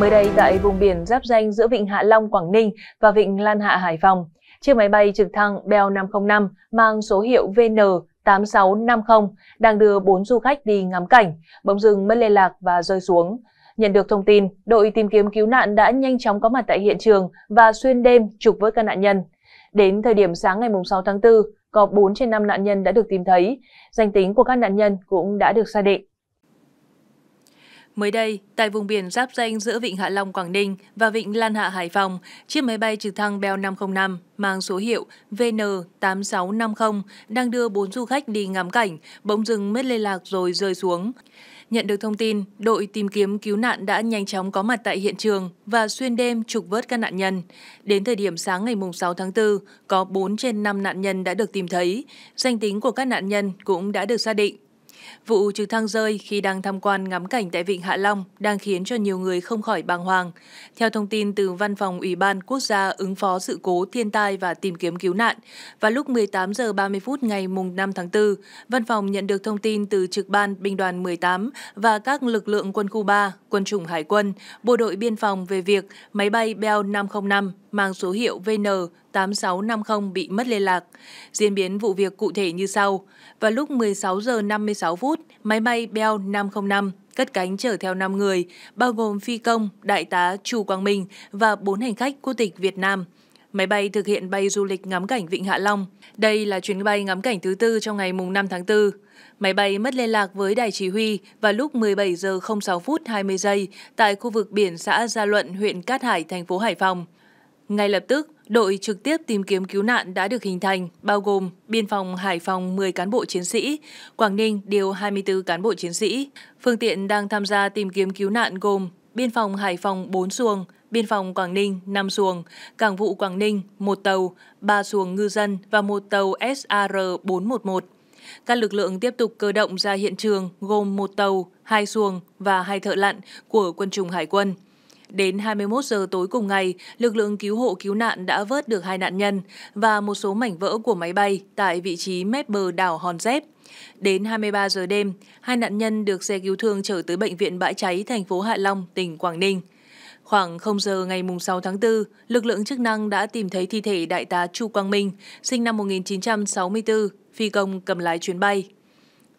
Mới đây tại vùng biển giáp danh giữa vịnh Hạ Long Quảng Ninh và vịnh Lan Hạ Hải Phòng, chiếc máy bay trực thăng Bell 505 mang số hiệu VN8650 đang đưa 4 du khách đi ngắm cảnh, bỗng dưng mất liên lạc và rơi xuống. Nhận được thông tin, đội tìm kiếm cứu nạn đã nhanh chóng có mặt tại hiện trường và xuyên đêm trục vớt các nạn nhân. Đến thời điểm sáng ngày 6 tháng 4, có 4 trên 5 nạn nhân đã được tìm thấy. Danh tính của các nạn nhân cũng đã được xác định. Mới đây, tại vùng biển giáp danh giữa Vịnh Hạ Long Quảng Ninh và Vịnh Lan Hạ Hải Phòng, chiếc máy bay trực thăng Bell 505 mang số hiệu VN8650 đang đưa 4 du khách đi ngắm cảnh, bỗng dừng mất liên lạc rồi rơi xuống. Nhận được thông tin, đội tìm kiếm cứu nạn đã nhanh chóng có mặt tại hiện trường và xuyên đêm trục vớt các nạn nhân. Đến thời điểm sáng ngày 6 tháng 4, có 4 trên 5 nạn nhân đã được tìm thấy. Danh tính của các nạn nhân cũng đã được xác định. Vụ trực thăng rơi khi đang tham quan ngắm cảnh tại Vịnh Hạ Long đang khiến cho nhiều người không khỏi bàng hoàng. Theo thông tin từ Văn phòng Ủy ban Quốc gia ứng phó sự cố thiên tai và tìm kiếm cứu nạn, vào lúc 18 giờ 30 phút ngày 5 tháng 4, Văn phòng nhận được thông tin từ trực ban Binh đoàn 18 và các lực lượng quân khu 3, quân chủng hải quân, bộ đội biên phòng về việc máy bay Bell 505 mang số hiệu VN 8650 bị mất liên lạc. Diễn biến vụ việc cụ thể như sau. Vào lúc 16 giờ 56 phút, máy bay Bell 505 cất cánh chở theo 5 người, bao gồm phi công, đại tá Chu Quang Minh và 4 hành khách quốc tịch Việt Nam. Máy bay thực hiện bay du lịch ngắm cảnh Vịnh Hạ Long. Đây là chuyến bay ngắm cảnh thứ tư trong ngày 5 tháng 4. Máy bay mất liên lạc với đài chỉ huy vào lúc 17 giờ 06 phút 20 giây tại khu vực biển xã Gia Luận, huyện Cát Hải, thành phố Hải Phòng. Ngay lập tức, đội trực tiếp tìm kiếm cứu nạn đã được hình thành, bao gồm biên phòng Hải Phòng 10 cán bộ chiến sĩ, Quảng Ninh điều 24 cán bộ chiến sĩ. Phương tiện đang tham gia tìm kiếm cứu nạn gồm biên phòng Hải Phòng 4 xuồng, biên phòng Quảng Ninh 5 xuồng, cảng vụ Quảng Ninh 1 tàu, 3 xuồng ngư dân và 1 tàu SAR-411. Các lực lượng tiếp tục cơ động ra hiện trường gồm 1 tàu, 2 xuồng và 2 thợ lặn của quân chủng hải quân. Đến 21 giờ tối cùng ngày, lực lượng cứu hộ cứu nạn đã vớt được hai nạn nhân và một số mảnh vỡ của máy bay tại vị trí mép bờ đảo Hòn Dép. Đến 23 giờ đêm, hai nạn nhân được xe cứu thương chở tới bệnh viện bãi cháy thành phố Hạ Long, tỉnh Quảng Ninh. Khoảng 0 giờ ngày 6 tháng 4, lực lượng chức năng đã tìm thấy thi thể đại tá Chu Quang Minh, sinh năm 1964, phi công cầm lái chuyến bay.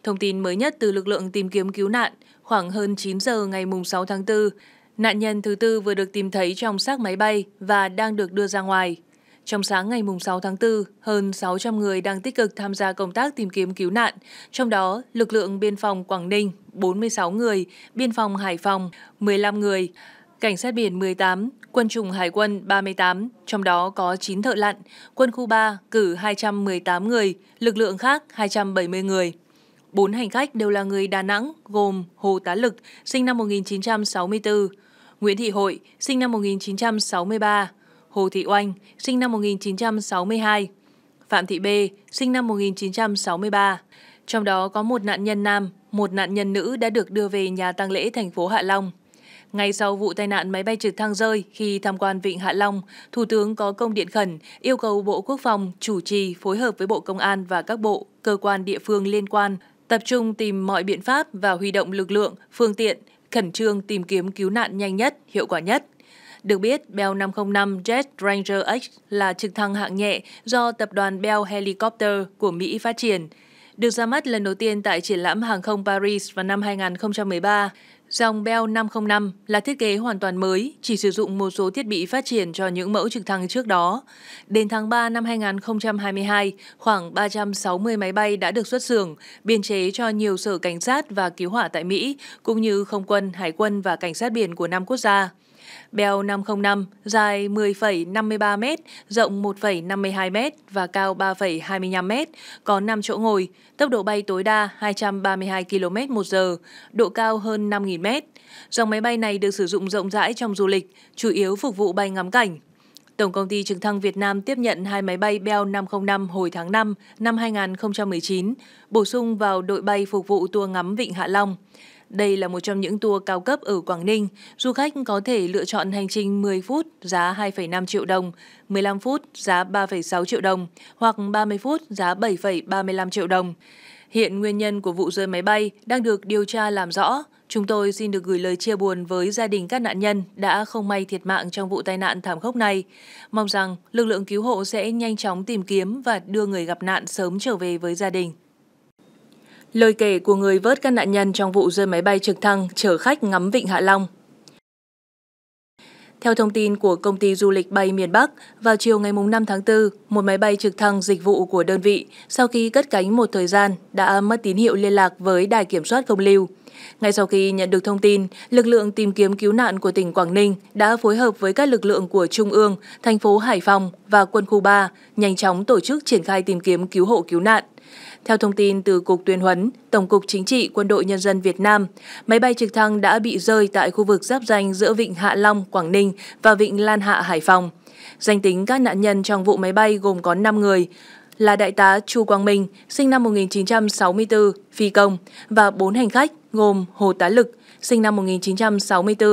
Thông tin mới nhất từ lực lượng tìm kiếm cứu nạn, khoảng hơn 9 giờ ngày 6 tháng 4, Nạn nhân thứ tư vừa được tìm thấy trong xác máy bay và đang được đưa ra ngoài. Trong sáng ngày 6 tháng 4, hơn 600 người đang tích cực tham gia công tác tìm kiếm cứu nạn, trong đó lực lượng biên phòng Quảng Ninh 46 người, biên phòng Hải Phòng 15 người, cảnh sát biển 18, quân chủng Hải quân 38, trong đó có 9 thợ lặn, quân khu 3 cử 218 người, lực lượng khác 270 người. Bốn hành khách đều là người Đà Nẵng gồm Hồ Tá Lực, sinh năm 1964, Nguyễn Thị Hội, sinh năm 1963, Hồ Thị Oanh, sinh năm 1962, Phạm Thị B, sinh năm 1963. Trong đó có một nạn nhân nam, một nạn nhân nữ đã được đưa về nhà tang lễ thành phố Hạ Long. Ngay sau vụ tai nạn máy bay trực thăng rơi khi tham quan Vịnh Hạ Long, Thủ tướng có công điện khẩn yêu cầu Bộ Quốc phòng chủ trì phối hợp với Bộ Công an và các bộ, cơ quan địa phương liên quan tập trung tìm mọi biện pháp và huy động lực lượng, phương tiện khẩn trương tìm kiếm cứu nạn nhanh nhất, hiệu quả nhất. Được biết, Bell 505 Jet Ranger X là trực thăng hạng nhẹ do tập đoàn Bell Helicopter của Mỹ phát triển. Được ra mắt lần đầu tiên tại triển lãm hàng không Paris vào năm 2013, Dòng Bell 505 là thiết kế hoàn toàn mới, chỉ sử dụng một số thiết bị phát triển cho những mẫu trực thăng trước đó. Đến tháng 3 năm 2022, khoảng 360 máy bay đã được xuất xưởng, biên chế cho nhiều sở cảnh sát và cứu hỏa tại Mỹ, cũng như không quân, hải quân và cảnh sát biển của năm quốc gia. Bell 505 dài 10,53 m, rộng 1,52 m và cao 3,25 m, có 5 chỗ ngồi, tốc độ bay tối đa 232 km một giờ, độ cao hơn 5.000 m. Dòng máy bay này được sử dụng rộng rãi trong du lịch, chủ yếu phục vụ bay ngắm cảnh. Tổng công ty trực thăng Việt Nam tiếp nhận hai máy bay Bell 505 hồi tháng 5 năm 2019, bổ sung vào đội bay phục vụ tour ngắm Vịnh Hạ Long. Đây là một trong những tour cao cấp ở Quảng Ninh. Du khách có thể lựa chọn hành trình 10 phút giá 2,5 triệu đồng, 15 phút giá 3,6 triệu đồng hoặc 30 phút giá 7,35 triệu đồng. Hiện nguyên nhân của vụ rơi máy bay đang được điều tra làm rõ. Chúng tôi xin được gửi lời chia buồn với gia đình các nạn nhân đã không may thiệt mạng trong vụ tai nạn thảm khốc này. Mong rằng lực lượng cứu hộ sẽ nhanh chóng tìm kiếm và đưa người gặp nạn sớm trở về với gia đình. Lời kể của người vớt các nạn nhân trong vụ rơi máy bay trực thăng chở khách ngắm Vịnh Hạ Long. Theo thông tin của công ty du lịch bay miền Bắc, vào chiều ngày 5 tháng 4, một máy bay trực thăng dịch vụ của đơn vị sau khi cất cánh một thời gian đã mất tín hiệu liên lạc với đài kiểm soát không lưu. Ngay sau khi nhận được thông tin, lực lượng tìm kiếm cứu nạn của tỉnh Quảng Ninh đã phối hợp với các lực lượng của Trung ương, thành phố Hải Phòng và quân khu 3 nhanh chóng tổ chức triển khai tìm kiếm cứu hộ cứu nạn. Theo thông tin từ Cục Tuyên huấn, Tổng cục Chính trị Quân đội Nhân dân Việt Nam, máy bay trực thăng đã bị rơi tại khu vực giáp danh giữa Vịnh Hạ Long, Quảng Ninh và Vịnh Lan Hạ, Hải Phòng. Danh tính các nạn nhân trong vụ máy bay gồm có 5 người, là Đại tá Chu Quang Minh, sinh năm 1964, phi công, và 4 hành khách gồm Hồ Tá Lực, sinh năm 1964,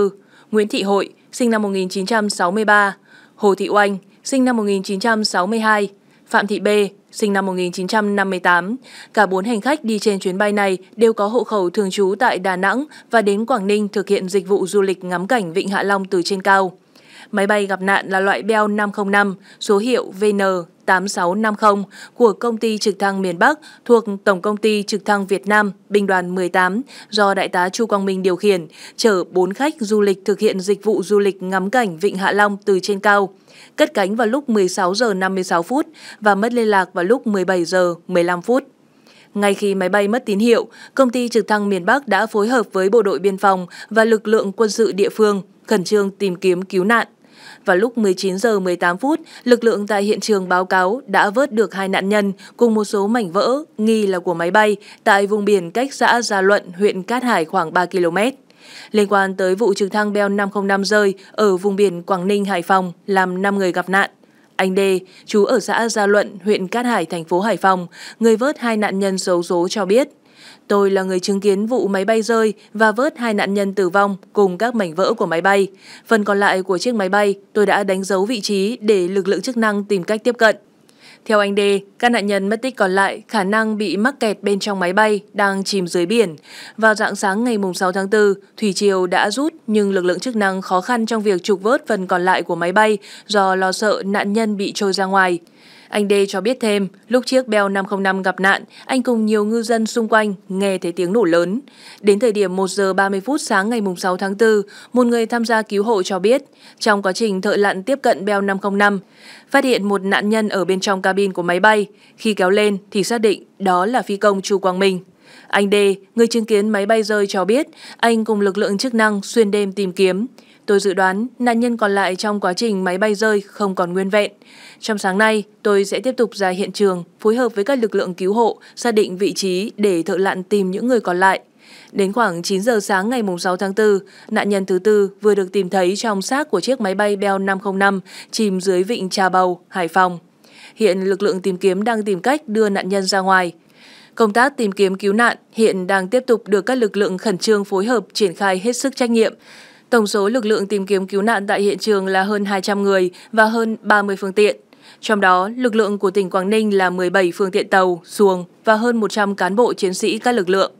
Nguyễn Thị Hội, sinh năm 1963, Hồ Thị Oanh, sinh năm 1962, Phạm Thị B, sinh năm 1958. Cả bốn hành khách đi trên chuyến bay này đều có hộ khẩu thường trú tại Đà Nẵng và đến Quảng Ninh thực hiện dịch vụ du lịch ngắm cảnh Vịnh Hạ Long từ trên cao. Máy bay gặp nạn là loại Bell 505, số hiệu VN 8650 của công ty trực thăng miền Bắc thuộc Tổng công ty trực thăng Việt Nam Binh đoàn 18 do Đại tá Chu Quang Minh điều khiển, chở 4 khách du lịch thực hiện dịch vụ du lịch ngắm cảnh Vịnh Hạ Long từ trên cao cất cánh vào lúc 16 giờ 56 phút và mất liên lạc vào lúc 17 giờ 15 phút. Ngay khi máy bay mất tín hiệu, công ty trực thăng miền Bắc đã phối hợp với bộ đội biên phòng và lực lượng quân sự địa phương khẩn trương tìm kiếm cứu nạn. Vào lúc 19 giờ 18 phút, lực lượng tại hiện trường báo cáo đã vớt được hai nạn nhân cùng một số mảnh vỡ nghi là của máy bay tại vùng biển cách xã Gia Luận, huyện Cát Hải khoảng 3 km. Liên quan tới vụ trực thăng Bell 505 rơi ở vùng biển Quảng Ninh, Hải Phòng làm 5 người gặp nạn. Anh D, chú ở xã Gia Luận, huyện Cát Hải, thành phố Hải Phòng, người vớt hai nạn nhân xấu số cho biết – Tôi là người chứng kiến vụ máy bay rơi và vớt hai nạn nhân tử vong cùng các mảnh vỡ của máy bay. Phần còn lại của chiếc máy bay tôi đã đánh dấu vị trí để lực lượng chức năng tìm cách tiếp cận. Theo anh D, các nạn nhân mất tích còn lại khả năng bị mắc kẹt bên trong máy bay đang chìm dưới biển. Vào dạng sáng ngày 6 tháng 4, thủy triều đã rút nhưng lực lượng chức năng khó khăn trong việc trục vớt phần còn lại của máy bay do lo sợ nạn nhân bị trôi ra ngoài. Anh Đê cho biết thêm, lúc chiếc Bell 505 gặp nạn, anh cùng nhiều ngư dân xung quanh nghe thấy tiếng nổ lớn. Đến thời điểm 1 giờ 30 phút sáng ngày 6 tháng 4, một người tham gia cứu hộ cho biết, trong quá trình thợ lặn tiếp cận Bell 505, phát hiện một nạn nhân ở bên trong cabin của máy bay. Khi kéo lên thì xác định đó là phi công Chu Quang Minh. Anh D, người chứng kiến máy bay rơi cho biết, anh cùng lực lượng chức năng xuyên đêm tìm kiếm. Tôi dự đoán nạn nhân còn lại trong quá trình máy bay rơi không còn nguyên vẹn. Trong sáng nay, tôi sẽ tiếp tục ra hiện trường, phối hợp với các lực lượng cứu hộ, xác định vị trí để thợ lặn tìm những người còn lại. Đến khoảng 9 giờ sáng ngày 6 tháng 4, nạn nhân thứ tư vừa được tìm thấy trong xác của chiếc máy bay Bell 505 chìm dưới vịnh Trà Bầu, Hải Phòng. Hiện lực lượng tìm kiếm đang tìm cách đưa nạn nhân ra ngoài. Công tác tìm kiếm cứu nạn hiện đang tiếp tục được các lực lượng khẩn trương phối hợp triển khai hết sức trách nhiệm. Tổng số lực lượng tìm kiếm cứu nạn tại hiện trường là hơn 200 người và hơn 30 phương tiện. Trong đó, lực lượng của tỉnh Quảng Ninh là 17 phương tiện tàu, xuồng và hơn 100 cán bộ chiến sĩ các lực lượng.